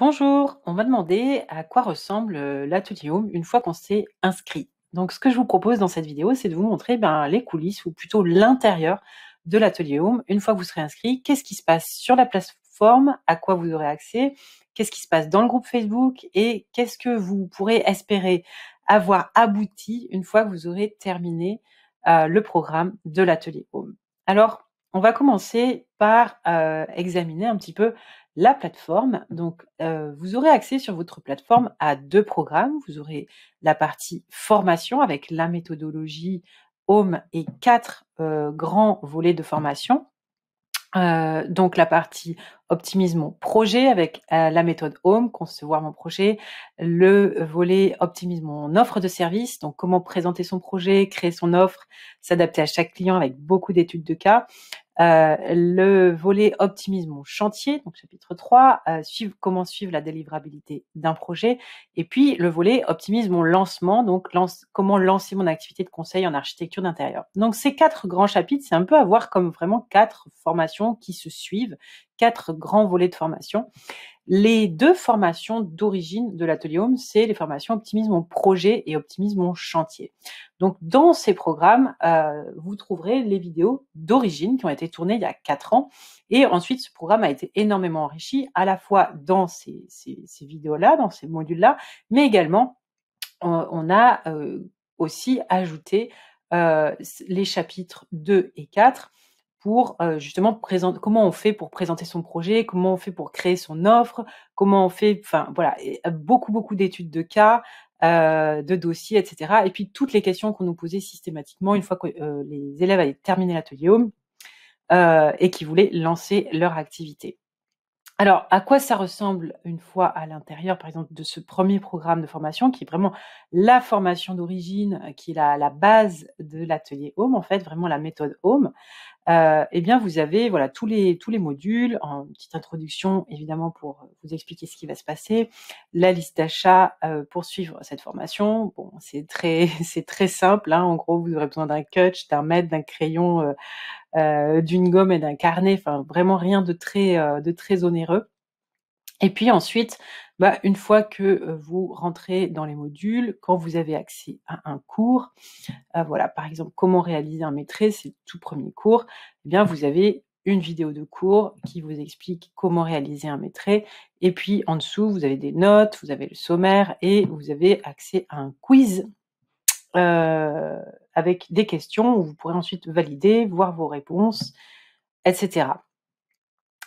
Bonjour, on m'a demandé à quoi ressemble euh, l'atelier Home une fois qu'on s'est inscrit. Donc ce que je vous propose dans cette vidéo, c'est de vous montrer ben, les coulisses ou plutôt l'intérieur de l'atelier Home. Une fois que vous serez inscrit, qu'est-ce qui se passe sur la plateforme, à quoi vous aurez accès, qu'est-ce qui se passe dans le groupe Facebook et qu'est-ce que vous pourrez espérer avoir abouti une fois que vous aurez terminé euh, le programme de l'atelier Home. Alors, on va commencer par euh, examiner un petit peu la plateforme. Donc, euh, vous aurez accès sur votre plateforme à deux programmes. Vous aurez la partie formation avec la méthodologie Home et quatre euh, grands volets de formation. Euh, donc la partie optimisme mon projet avec la méthode Home, concevoir mon projet, le volet optimisme mon offre de service, donc comment présenter son projet, créer son offre, s'adapter à chaque client avec beaucoup d'études de cas, euh, le volet Optimise mon chantier, donc chapitre 3, euh, comment suivre la délivrabilité d'un projet. Et puis le volet Optimise mon lancement, donc lance, comment lancer mon activité de conseil en architecture d'intérieur. Donc ces quatre grands chapitres, c'est un peu à voir comme vraiment quatre formations qui se suivent, quatre grands volets de formation. Les deux formations d'origine de l'atelier Home, c'est les formations Optimisme en projet et Optimisme en chantier. Donc dans ces programmes, euh, vous trouverez les vidéos d'origine qui ont été tournées il y a quatre ans. Et ensuite, ce programme a été énormément enrichi à la fois dans ces, vidéos-là, dans ces modules-là, mais également on, a euh, aussi ajouté euh, les chapitres 2 et 4 pour euh, justement présenter comment on fait pour présenter son projet, comment on fait pour créer son offre, comment on fait, enfin voilà, euh, beaucoup beaucoup d'études de cas, euh, de dossiers, etc. Et puis toutes les questions qu'on nous posait systématiquement une fois que les élèves avaient terminé l'atelier home et qui voulaient lancer leur activité. Alors, à quoi ça ressemble une fois à l'intérieur, par exemple, de ce premier programme de formation qui est vraiment la formation d'origine, euh, qui est la, base de l'atelier Home, en fait, vraiment la méthode Home euh, Eh bien, vous avez voilà tous les tous les modules, en petite introduction évidemment pour euh, vous expliquer ce qui va se passer, la liste d'achat euh, pour suivre cette formation. Bon, c'est très c'est très simple. Hein, en gros, vous aurez besoin d'un coach, d'un maître, d'un crayon, euh, d'une gomme et d'un carnet, enfin vraiment rien de très euh, de très onéreux. Et puis ensuite, bah, une fois que euh, vous rentrez dans les modules, quand vous avez accès à un cours, voilà, par exemple, comment réaliser un maîtrise, c'est le tout premier cours, eh bien, vous avez une vidéo de cours qui vous explique comment réaliser un maîtrise. Et puis, en dessous, vous avez des notes, vous avez le sommaire et vous avez accès à un quiz euh, avec des questions où vous pourrez ensuite valider, voir vos réponses, etc.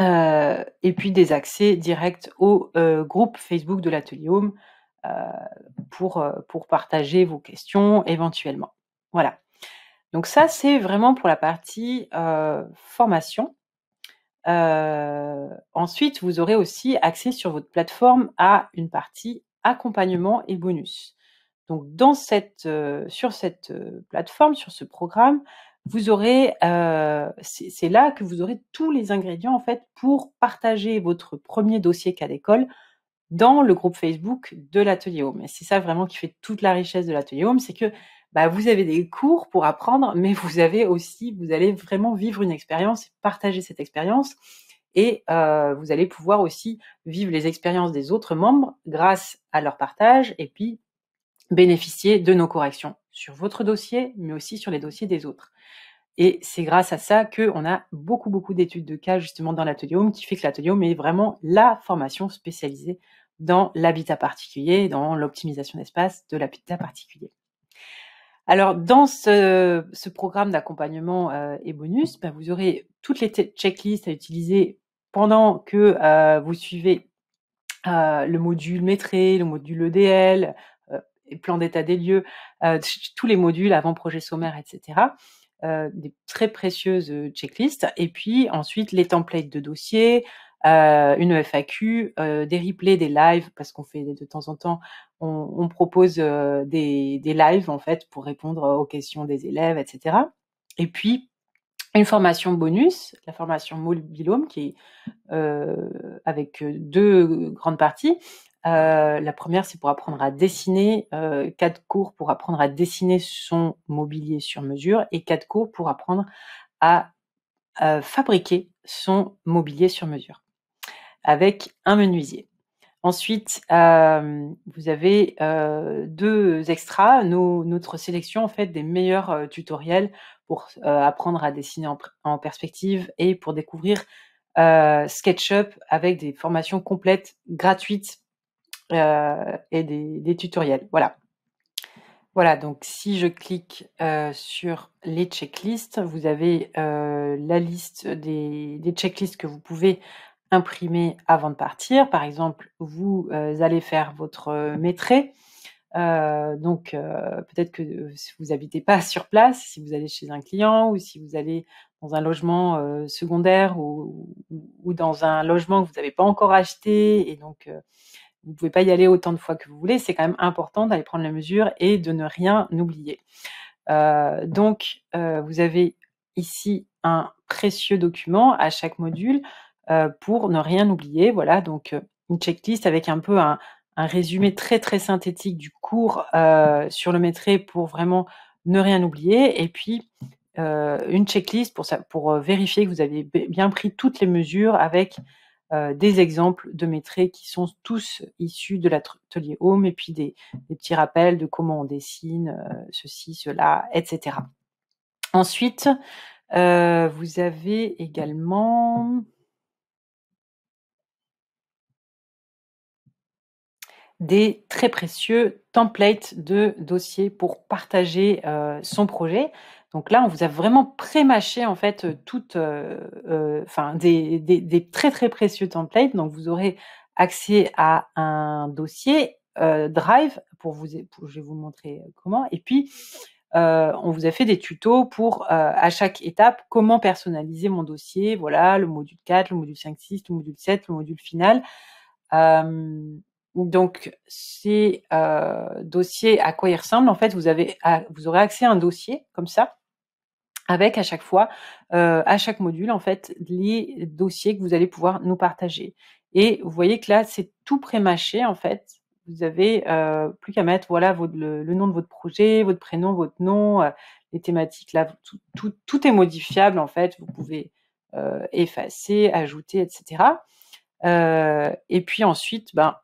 Euh, et puis des accès directs au euh, groupe Facebook de l'atelier Home pour, pour partager vos questions éventuellement. Voilà. Donc ça, c'est vraiment pour la partie formation. ensuite, vous aurez aussi accès sur votre plateforme à une partie accompagnement et bonus. Donc, dans cette, euh, sur cette euh, plateforme, sur ce programme, vous aurez, euh, c'est là que vous aurez tous les ingrédients en fait pour partager votre premier dossier cas d'école dans le groupe Facebook de l'atelier Home. Et c'est ça vraiment qui fait toute la richesse de l'atelier Home, c'est que bah, vous avez des cours pour apprendre, mais vous avez aussi, vous allez vraiment vivre une expérience, partager cette expérience, et vous allez pouvoir aussi vivre les expériences des autres membres grâce à leur partage, et puis bénéficier de nos corrections sur votre dossier, mais aussi sur les dossiers des autres. Et c'est grâce à ça qu'on a beaucoup, beaucoup d'études de cas justement dans l'atelier Home, qui fait que l'atelier Home est vraiment la formation spécialisée dans l'habitat particulier, dans l'optimisation d'espace de l'habitat particulier. Alors, dans ce, programme d'accompagnement euh, et bonus, bah, vous aurez toutes les checklists à utiliser pendant que euh, vous suivez euh, le module Métré, le module EDL, plans d'état des lieux, euh, tous les modules avant projet sommaire, etc. Euh, des très précieuses euh, checklists. Et puis ensuite, les templates de dossiers, une e FAQ, des replays, des lives, parce qu'on fait de temps en temps, on, propose des, lives en fait pour répondre aux questions des élèves, etc. Et puis une formation bonus, la formation Mobilome, qui est avec deux grandes parties. Euh, la première, c'est pour apprendre à dessiner, euh, quatre cours pour apprendre à dessiner son mobilier sur mesure et quatre cours pour apprendre à euh, fabriquer son mobilier sur mesure avec un menuisier. Ensuite, vous avez deux extras, notre sélection en fait des meilleurs tutoriels pour apprendre à dessiner en, perspective et pour découvrir SketchUp avec des formations complètes gratuites euh, et des, tutoriels. Voilà. Voilà, donc si je clique euh, sur les checklists, vous avez euh, la liste des, checklists que vous pouvez imprimer avant de partir. Par exemple, vous allez faire votre euh, donc, peut-être que si vous n'habitez pas sur place, si vous allez chez un client ou si vous allez dans un logement secondaire ou, ou, dans un logement que vous n'avez pas encore acheté et donc vous ne pouvez pas y aller autant de fois que vous voulez, c'est quand même important d'aller prendre la mesure et de ne rien oublier. Euh, donc, euh, vous avez ici un précieux document à chaque module euh, pour ne rien oublier. Voilà, donc une checklist avec un peu un, résumé très très synthétique du cours sur le métré pour vraiment ne rien oublier. Et puis, une checklist pour, ça, pour vérifier que vous avez bien pris toutes les mesures avec euh, des exemples de traits qui sont tous issus de l'atelier Home et puis des, petits rappels de comment on dessine euh, ceci, cela, etc. Ensuite, euh, vous avez également des très précieux templates de dossiers pour partager son projet. Donc là, on vous a vraiment prémâché en fait euh, toutes, euh, euh, des, très très précieux templates. Donc vous aurez accès à un dossier Drive pour vous, je vais vous montrer comment. Et puis on vous a fait des tutos pour à chaque étape comment personnaliser mon dossier. Voilà le module 4, le module 5, 6, le module 7, le module final. donc ces dossiers, à quoi ils ressemblent En fait, vous avez, vous aurez accès à un dossier comme ça avec à chaque fois, euh, à chaque module, en fait, les dossiers que vous allez pouvoir nous partager. Et vous voyez que là, c'est tout pré en fait. Vous avez euh, plus qu'à mettre voilà le, nom de votre projet, votre prénom, votre nom, euh, les thématiques. Là, tout, est modifiable, en fait. Vous pouvez effacer, ajouter, etc. et puis ensuite, ben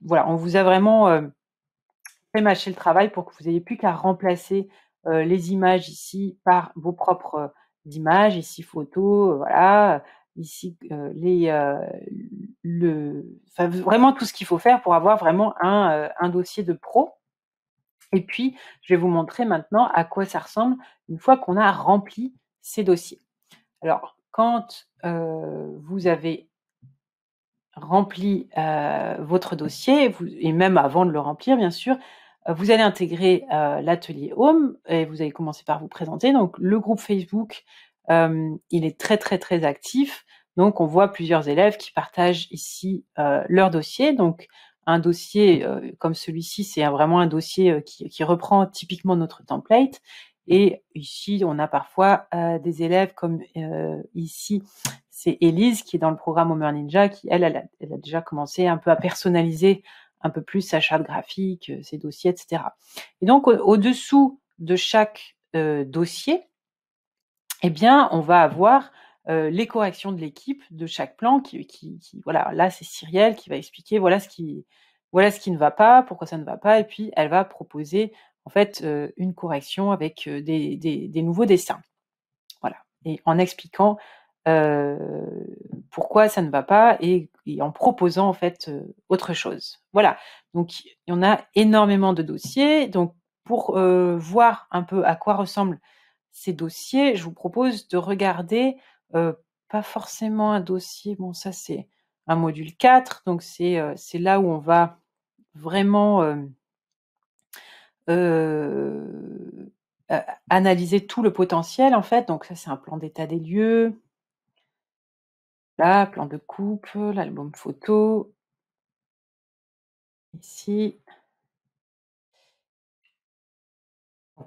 voilà, on vous a vraiment prémâché le travail pour que vous n'ayez plus qu'à remplacer euh, les images ici par vos propres euh, images, ici photos, euh, voilà, ici les le, vraiment tout ce qu'il faut faire pour avoir vraiment un, un dossier de pro. Et puis, je vais vous montrer maintenant à quoi ça ressemble une fois qu'on a rempli ces dossiers. Alors, quand vous avez rempli votre dossier, et même avant de le remplir, bien sûr, euh, vous allez intégrer euh, l'atelier Home et vous allez commencer par vous présenter. Donc le groupe Facebook, euh, il est très très très actif. Donc on voit plusieurs élèves qui partagent ici leur dossier. Donc un dossier comme celui-ci, c'est vraiment un dossier qui, qui, reprend typiquement notre template. Et ici, on a parfois des élèves comme ici, c'est Elise qui est dans le programme Homer Ninja, qui elle, elle a, déjà commencé un peu à personnaliser un peu plus sa charte graphique, ses euh, dossiers, etc. Et donc, au-dessous de chaque euh, dossier, eh bien, on va avoir euh, les corrections de l'équipe de chaque plan qui, voilà, là, c'est Cyrielle qui va expliquer, voilà ce qui, voilà ce qui ne va pas, pourquoi ça ne va pas, et puis elle va proposer, en fait, une correction avec des, des, nouveaux dessins. Voilà. Et en expliquant pourquoi ça ne va pas et et en proposant en fait autre chose. Voilà. Donc il y en a énormément de dossiers. Donc pour voir un peu à quoi ressemblent ces dossiers, je vous propose de regarder pas forcément un dossier. Bon ça c'est un module 4, donc c'est c'est là où on va vraiment analyser tout le potentiel en fait. Donc ça c'est un plan d'état des lieux plan de coupe, l'album photo. Ici.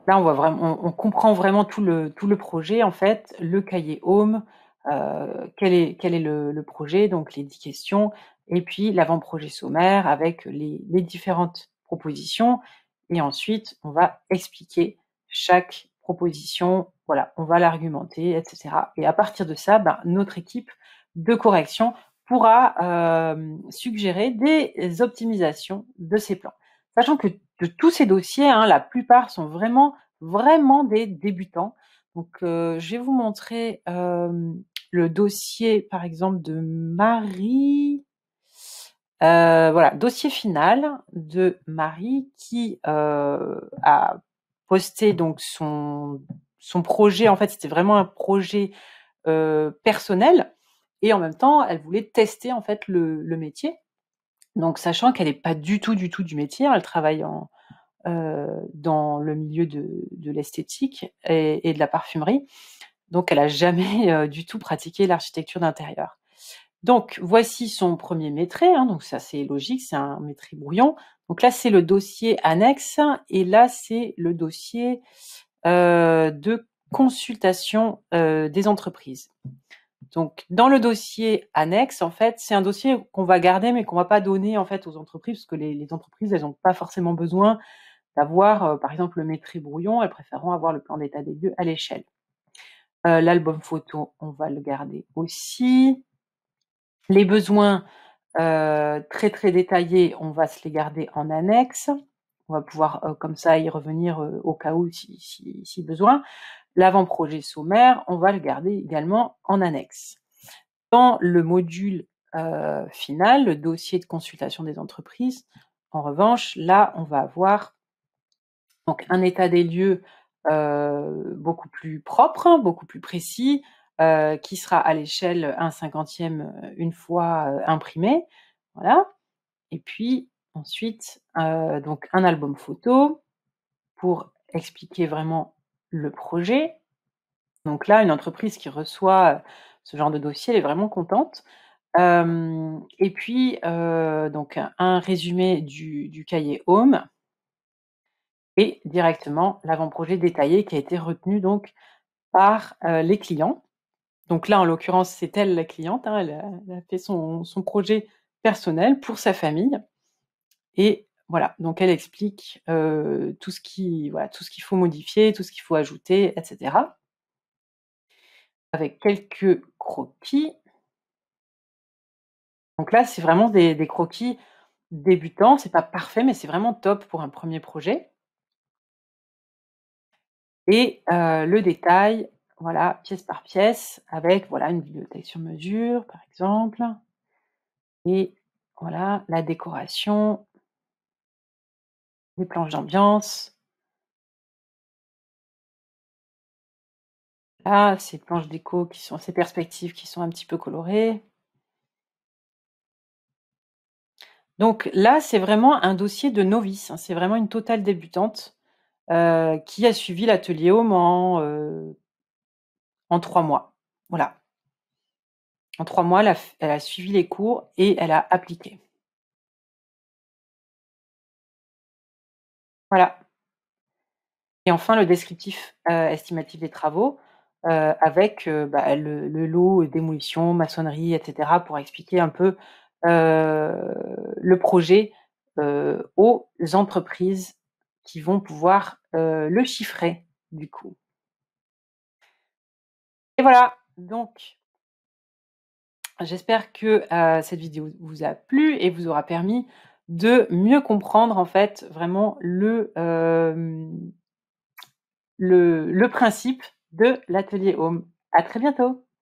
là, on, voit vraiment, on, comprend vraiment tout le, tout le projet, en fait, le cahier home, euh, quel est, quel est le, projet, donc les 10 questions, et puis l'avant-projet sommaire avec les, différentes propositions. Et ensuite, on va expliquer chaque proposition, voilà, on va l'argumenter, etc. Et à partir de ça, ben, notre équipe de correction pourra euh, suggérer des optimisations de ces plans. Sachant que de tous ces dossiers, hein, la plupart sont vraiment, vraiment des débutants. Donc, euh, je vais vous montrer euh, le dossier, par exemple, de Marie. voilà, dossier final de Marie qui a posté donc son, son projet. En fait, c'était vraiment un projet personnel et en même temps, elle voulait tester en fait le, métier. Donc, sachant qu'elle n'est pas du tout, du tout du métier, elle travaille euh, dans le milieu de, l'esthétique et, de la parfumerie. Donc, elle n'a jamais euh, du tout pratiqué l'architecture d'intérieur. Donc, voici son premier métier. Hein. donc, ça, c'est logique, c'est un métier brouillon. Donc là, c'est le dossier annexe et là, c'est le dossier euh, de consultation des entreprises. Donc, dans le dossier annexe, en fait, c'est un dossier qu'on va garder, mais qu'on va pas donner en fait aux entreprises, parce que les, entreprises, elles n'ont pas forcément besoin d'avoir, euh, par exemple, le maîtrise brouillon. Elles préféreront avoir le plan d'état des lieux à l'échelle. Euh, l'album photo, on va le garder aussi. Les besoins euh, très très détaillés, on va se les garder en annexe. On va pouvoir euh, comme ça y revenir euh, au cas où si, besoin. L'avant-projet sommaire, on va le garder également en annexe. Dans le module euh, final, le dossier de consultation des entreprises, en revanche, là, on va avoir donc, un état des lieux beaucoup plus propre, beaucoup plus précis, qui sera à l'échelle 1 cinquantième une fois imprimé. Voilà. Et puis, Ensuite, euh, donc un album photo pour expliquer vraiment le projet. Donc là, une entreprise qui reçoit euh, ce genre de dossier, est vraiment contente. Euh, et puis, donc un résumé du, cahier Home et directement l'avant-projet détaillé qui a été retenu donc par les clients. Donc là, en l'occurrence, c'est elle la cliente. Hein, elle, a, fait son, son projet personnel pour sa famille. Et voilà, donc elle explique tout ce qui, voilà, tout ce qu'il faut modifier, tout ce qu'il faut ajouter, etc. Avec quelques croquis. Donc là, c'est vraiment des, croquis débutants. C'est pas parfait, mais c'est vraiment top pour un premier projet. Et le détail, voilà, pièce par pièce, avec voilà une bibliothèque sur mesure, par exemple. Et voilà, la décoration, les planches d'ambiance. Là, ah, ces planches d'écho, qui sont, ces perspectives qui sont un petit peu colorées. Donc là, c'est vraiment un dossier de novice, hein. c'est vraiment une totale débutante euh, qui a suivi l'atelier au euh, en trois mois. Voilà. En trois mois, elle a suivi les cours et elle a appliqué. Voilà. Et enfin, le descriptif euh, estimatif des travaux euh, avec euh, bah, le, le, lot démolition, maçonnerie, etc. pour expliquer un peu le projet aux entreprises qui vont pouvoir le chiffrer du coup. Et voilà, donc j'espère que cette vidéo vous a plu et vous aura permis de mieux comprendre en fait vraiment le, euh, le, le principe de l'atelier home. À très bientôt